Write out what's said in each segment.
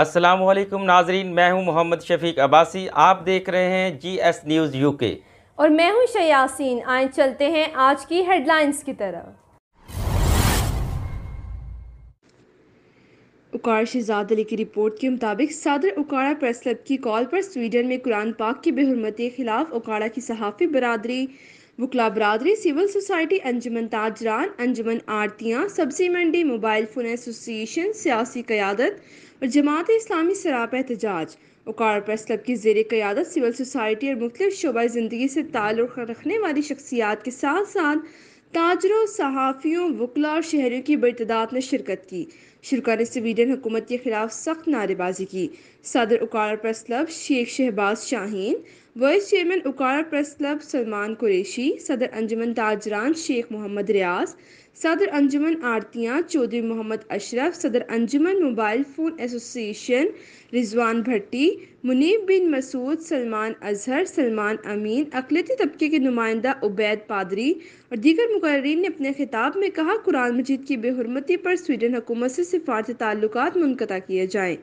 अस्सलाम वालेकुम नाजरीन मैं हूं मोहम्मद शफीक अब्बासी आप देख रहे हैं जी एस न्यूज़ यूके और मैं हूं शयासीन आए चलते हैं आज की हेडलाइंस की तरफ उकार शहजाद अली की रिपोर्ट के मुताबिक सदर उकाड़ा प्रेस क्लब की कॉल पर स्वीडन में कुरान पाक की बेहरमती के खिलाफ उकाड़ा की सहाफ़ी बरदरी वकला बरदरी सिविल सोसाइटी अंजुमन ताजरान अंजुमन आरतियाँ सब्जी मंडी मोबाइल फ़ोन एसोसिएशन सियासी क़्यादत और जमात इस्लामी सराप एहतजाज उकार प्रेस क्लब की जेर क़्यादत सिविल सोसाइटी और मुख्तु शोबा ज़िंदगी से ताल्लुक़ रखने वाली शख्सियात के साथ साथ ताजरों सहाफ़ियों वकला और शहरों की बड़ी बरतदाद ने शिरकत की शुरा ने स्वीडन हुकूमत के खिलाफ सख्त नारेबाजी की सदर Okara press club Sheikh Shahbaz Shaheen vice chairman Okara press club Salman Qureshi सदर अंजमन ताजरान शेख मोहम्मद रियाज सदर अंजुमन आरतियाँ चौधरी मोहम्मद अशरफ सदर अंजुमन mobile phone association Rizwan Bhatti Munib bin Masood Salman Azhar Salman Amin अकलती तबके के नुमाइंदा उबैद पादरी और दीगर मुकर्रीन ने अपने खिताब में कहा कुरान मजीद की बेहरमती पर स्वीडन हुकूमत से सिफारती ताल्लुक मुनक़ा किए जाएँ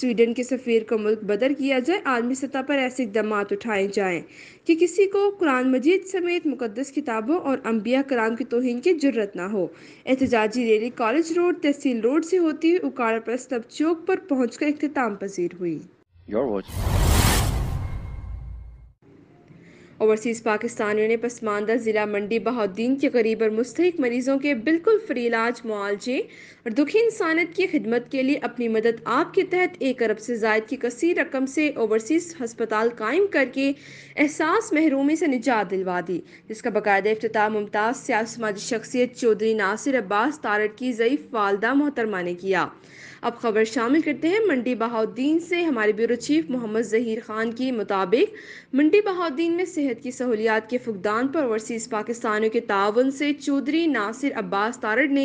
स्वीडन के सफ़ीर को मुल्क बदर किया जाए आलमी सतह पर ऐसे इकदाम उठाए जाएँ कि किसी को कुरान मजीद समेत मुकदस किताबों और अम्बिया कराम की तोहन की जरूरत ना हो एहतजाजी rally college road Tehsil road से होती हुई उकाड़ा प्रस्तव चौक पर पहुँच कर अख्ताम पजीर हुई ओवरसीज़ पाकिस्तानियों ने पसमानदा ज़िला मंडी बहाद्दीन के करीब और मुस्तक मरीज़ों के बिल्कुल फ्री इलाज मुआवजे और दुखी इंसानियत की खिदमत के लिए अपनी मदद आप के तहत एक अरब से जायद की कसी रकम से ओवरसीज़ हस्पताल कायम करके एहसास महरूमी से निजात दिलवा दी जिसका बाकायदा अफ्ताह मुमताज़ सियासमाजी शख्सियत चौधरी नासिर अब्बास तारट की ज़यीफ़ वालदा मोहतरमा ने किया अब खबर शामिल करते हैं मंडी बहाउद्दीन से हमारे ब्यूरो चीफ मोहम्मद जहीर खान के मुताबिक मंडी बहाउद्दीन में सेहत की सहूलियात के फुकदान पर वर्सीज़ पाकिस्तानियों के ताउन से चौधरी नासिर अब्बास तारड़ ने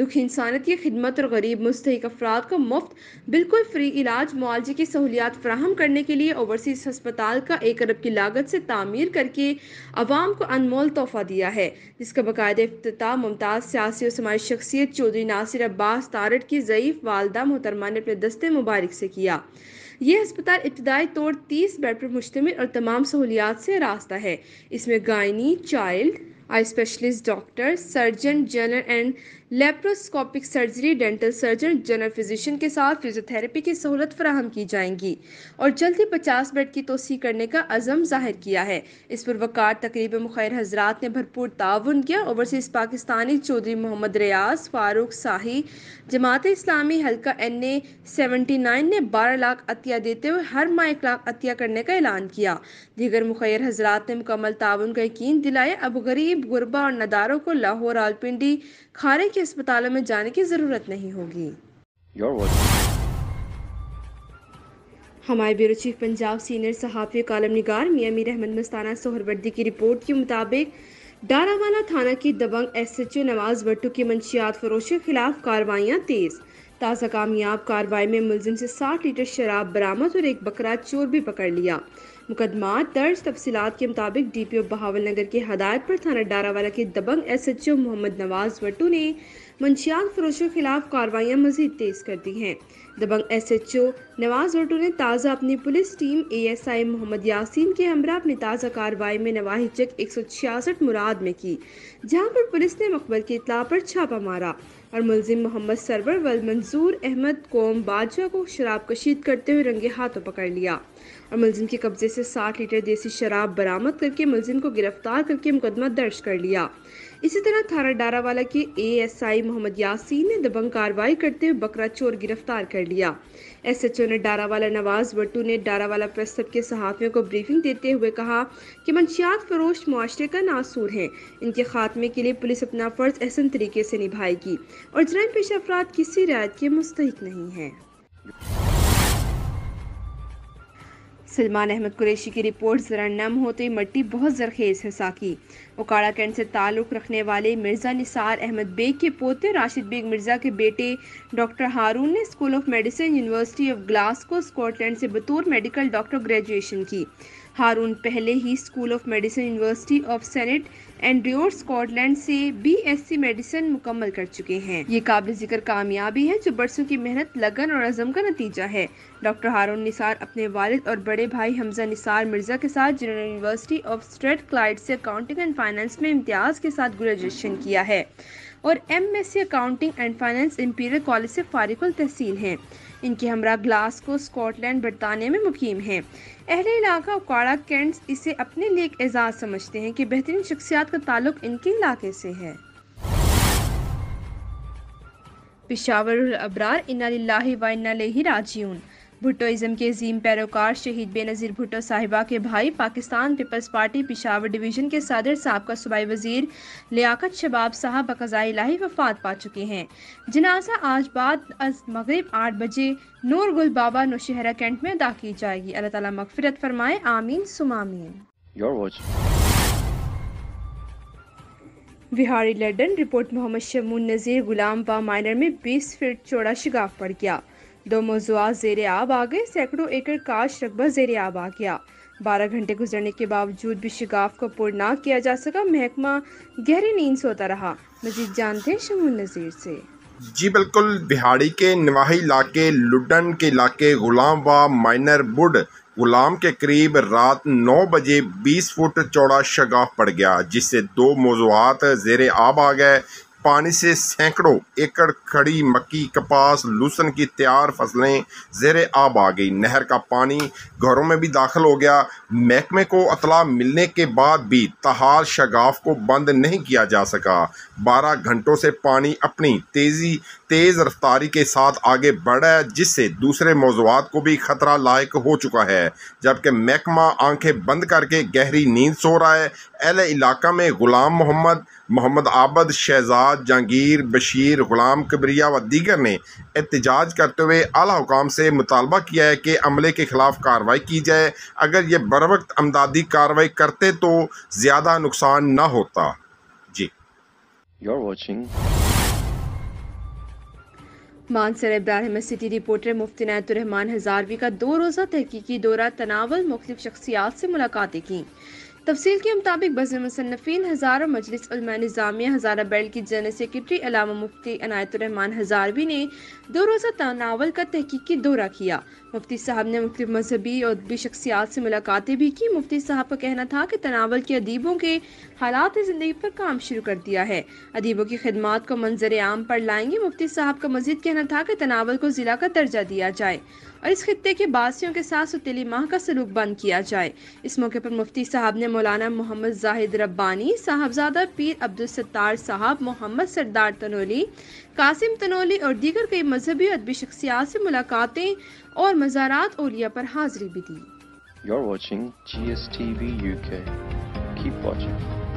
दुख इंसानियत की खिदमत और गरीब मुस्तक अफराद को मुफ्त बिल्कुल फ्री इलाज मुआवजे की सहूलियात फ्राहम करने के लिए ओवरसीज़ हस्पताल का एक अरब की लागत से तामीर करके अवाम को अनमोल तोहफा दिया है जिसका बाकायदा अफ्त मुमताज़ सियासी और समाज शख्सियत चौधरी नासिर अब्बास तारड़ की ज़यीफ़ वालदा वादा मोहतरमा ने अपने दस्ते मुबारक से किया यह अस्पताल इब्तदाई तौर तीस बेड पर मुश्तम और तमाम सहूलियात से रास्ता है इसमें gynae child eye specialist doctor surgeon general and laparoscopic surgery dental surgeon general physician के साथ फिजियोथेरेपी की सहूलत फराहम की जाएंगी और जल्द ही पचास बेड की तोसी करने का अजम जाहिर किया है इस पर वकार तकरीब में हजरात ने भरपूर ताउन किया ओवरसीज़ पाकिस्तानी चौधरी मोहम्मद रियाज फारूक साही जमात इस्लामी हल्का एन ए सेवेंटी नाइन ने बारह लाख अतिया देते हुए हर माह एक लाख अतिया करने का ऐलान किया दीगर मुखैर हजरात ने मुकम्मल ताउन का यकीन दिलाया अब गरीब गुरबा और नदारों को लाहौर आलपिंडी खारे के अस्पतालों में जाने की जरूरत नहीं होगी हमारे ब्यूरो चीफ पंजाब सीनियर सहाफ़ी कालम निगार मियाँ मीर अहमद मस्ताना सोहरवर्दी की रिपोर्ट के मुताबिक डारावाला थाना की दबंग एसएचओ नवाज भट्टू की मंशियात फरोश के खिलाफ कार्रवाइयाँ तेज़ ताज़ा कामयाब कार्रवाई में मुलजिम से 60 लीटर शराब बरामद और एक बकरा चोर भी पकड़ लिया मुकदमा दर्ज तफसीत के मुताबिक D P O Bahawal Nagar के हदायत पर थाना डारावाला के दबंग S H O Mohammad Nawaz Wattoo ने मंशियात फरोशों के खिलाफ कार्रवाइयाँ मजीद तेज़ कर दी हैं दबंग S H O Nawaz Wattoo ने ताज़ा अपनी police team A S I Mohammad Yasin के हमरा अपनी ताज़ा कार्रवाई में नवाही चेक एक सौ छियासठ मुराद में की जहाँ पर पुलिस ने मकबल की इतला पर छापा मारा और मुलिम मोहम्मद सरवर वल मंजूर अहमद कोम बाजवा को शराब कशीद करते हुए रंगे हाथों पकड़ लिया और मुलिम के कब्जे से साठ लीटर देसी शराब बरामद करके मुलिम को गिरफ्तार करके मुकदमा दर्ज कर लिया इसी तरह थाना डारावाला के एएसआई मोहम्मद यासीन ने दबंग कार्रवाई करते हुए बकरा चोर गिरफ्तार कर लिया एसएचओ ने डारावाला नवाज भट्टू ने डारावाला प्रेस क्लब के सहाफियों को ब्रीफिंग देते हुए कहा कि मंशियात फरोश मुआरे का नासूर हैं इनके खात्मे के लिए पुलिस अपना फ़र्ज अहसन तरीके से निभाएगी और जरा पेशा अफराद किसी रियायत के मुस्तक नहीं हैं सलमान अहमद कुरैशी की रिपोर्ट ज़रा नम होते मट्टी बहुत ज़रखेज़ है साकी उकाड़ा कैंट से ताल्लुक़ रखने वाले मिर्ज़ा निसार अहमद बेग के पोते राशिद बेग मिर्ज़ा के बेटे डॉक्टर हारून ने school of medicine university of Glasgow Scotland से बतौर मेडिकल डॉक्टर ग्रेजुएशन की हारून पहले ही school of medicine university of Saint Andrews Scotland से बीएससी मेडिसिन मुकम्मल कर चुके हैं ये काबिल जिक्र कामयाबी है जो बरसों की मेहनत लगन और अजम का नतीजा है डॉक्टर हारून निसार अपने वालिद और बड़े भाई हमजा निसार मिर्जा के साथ जिन्होंने यूनिवर्सिटी ऑफ स्ट्रेट क्लाइड से अकाउंटिंग एंड फाइनेंस में इम्तियाज के साथ ग्रेजुएशन किया है और M S C accounting and finance Imperial College से फारिकुल तहसील हैं इनके हमरा ग्लासको स्कॉटलैंड बरतानिया में मुकीम हैं अहले इलाका उकाड़ा कैंट्स इसे अपने लिए एक एजाज़ समझते हैं कि बेहतरीन शख्सियात का ताल्लुक इनके इलाके से है पिशावर अबरार इन्ना लाही व इन्ना राजीन भुट्टोइज़म के अजीम पैरोकार शहीद बेनज़ीर भुट्टो साहिबा के भाई Pakistan Peoples Party Peshawar division के सदर सबका सूबाई वजीर लियाकत शबाब साहब बकज़ाई लाही वफात पा चुके हैं जनाजा आज बाद अज मगरब आठ बजे नूर गुल बाबा नौशहरा कैंट में अदा की जाएगी अल्लाह ताली मकफरत फरमाए आमीन सुमामीन बिहारी लंडन रिपोर्ट मोहम्मद शमून नज़ीर गुलाम व माइनर में बीस फीट चौड़ा शिगाफ पड़ गया दो मौजूद जेर आब आ गए सैकड़ों एकड़ काश रकबा जेर आब आ गया बारह घंटे गुजरने के बावजूद भी शिकाफ को पुर ना किया जा सका महकमा गहरी नींद सोता रहा मजीद जानते हैं शमुन नज़ीर से जी बिल्कुल बिहाड़ी के नवाही इलाके लुडन के इलाके गुलाम व माइनर बुड गुलाम के करीब रात 9 बजे 20 फुट चौड़ा शगाफ पड़ गया जिससे दो मौजूद जेर आब आ गए पानी से सैकड़ों एकड़ खड़ी मक्की कपास लूसन की तैयार फसलें जेर आब आ गई नहर का पानी घरों में भी दाखिल हो गया महकमे को अतला मिलने के बाद भी तहार शगाफ को बंद नहीं किया जा सका बारह घंटों से पानी अपनी तेज़ी तेज़ रफ्तारी के साथ आगे बढ़ा है जिससे दूसरे मौजूद को भी खतरा लायक हो चुका है जबकि महकमा आंखें बंद करके गहरी नींद सो रहा है अहल इलाका में ग़ुलाम मोहम्मद मोहम्मद आबद शहजाद साथ जहांगीर बशीर गुलाम कबरिया व दीगर ने एहतजाज करते हुए अला हुकाम से मुतालबा किया है कि अमले के खिलाफ कार्रवाई की जाए अगर ये बर वक्त अमदादी कार्रवाई करते तो ज़्यादा नुकसान न होता जी You're watching Mansehra Ibrahim city reporter Mufti Inayaturrahman Hazarvi का दो रोज़ा तहकीकी दौरा तनावल मुख्तफ शख्सियात से मुलाकातें की तफसील के मुताबिक बज मुसनफिन हज़ारों मजलिस निज़ामिया हज़ारा बेल्ट की जनरल सेक्रेटरी अलामा मुफ्ती अनायतरहमान हज़ारवी ने दो रोज़ा तनावल का तहकीकी दौरा किया मुफ्ती साहब ने मुख्त मजहबी और भी शख्सियात से मुलाकातें भी की मुफ्ती साहब का कहना था कि तनावल के अदीबों के हालात ज़िंदगी पर काम शुरू कर दिया है अदीबों की खदमात को मंजर आम पर लाएंगे मुफ्ती साहब का मजीद कहना था कि तनावल को ज़िला का दर्जा दिया जाए और इस खत्े के बासियों के साथ सतीली माह का सलूक बंद किया जाए इस मौके पर मुफ्ती साहब ने मौलाना मोहम्मद जाहिद रब्बानी साहबजादा पीर अब्दुलस्तार साहब मोहम्मद सरदार तनोली कासिम तनोली और दीगर कई मजहबी अदबी शख्सियात से मुलाकातें और मज़ारात ओलिया पर हाजिरी भी दी You're watching GSTV UK. Keep watching.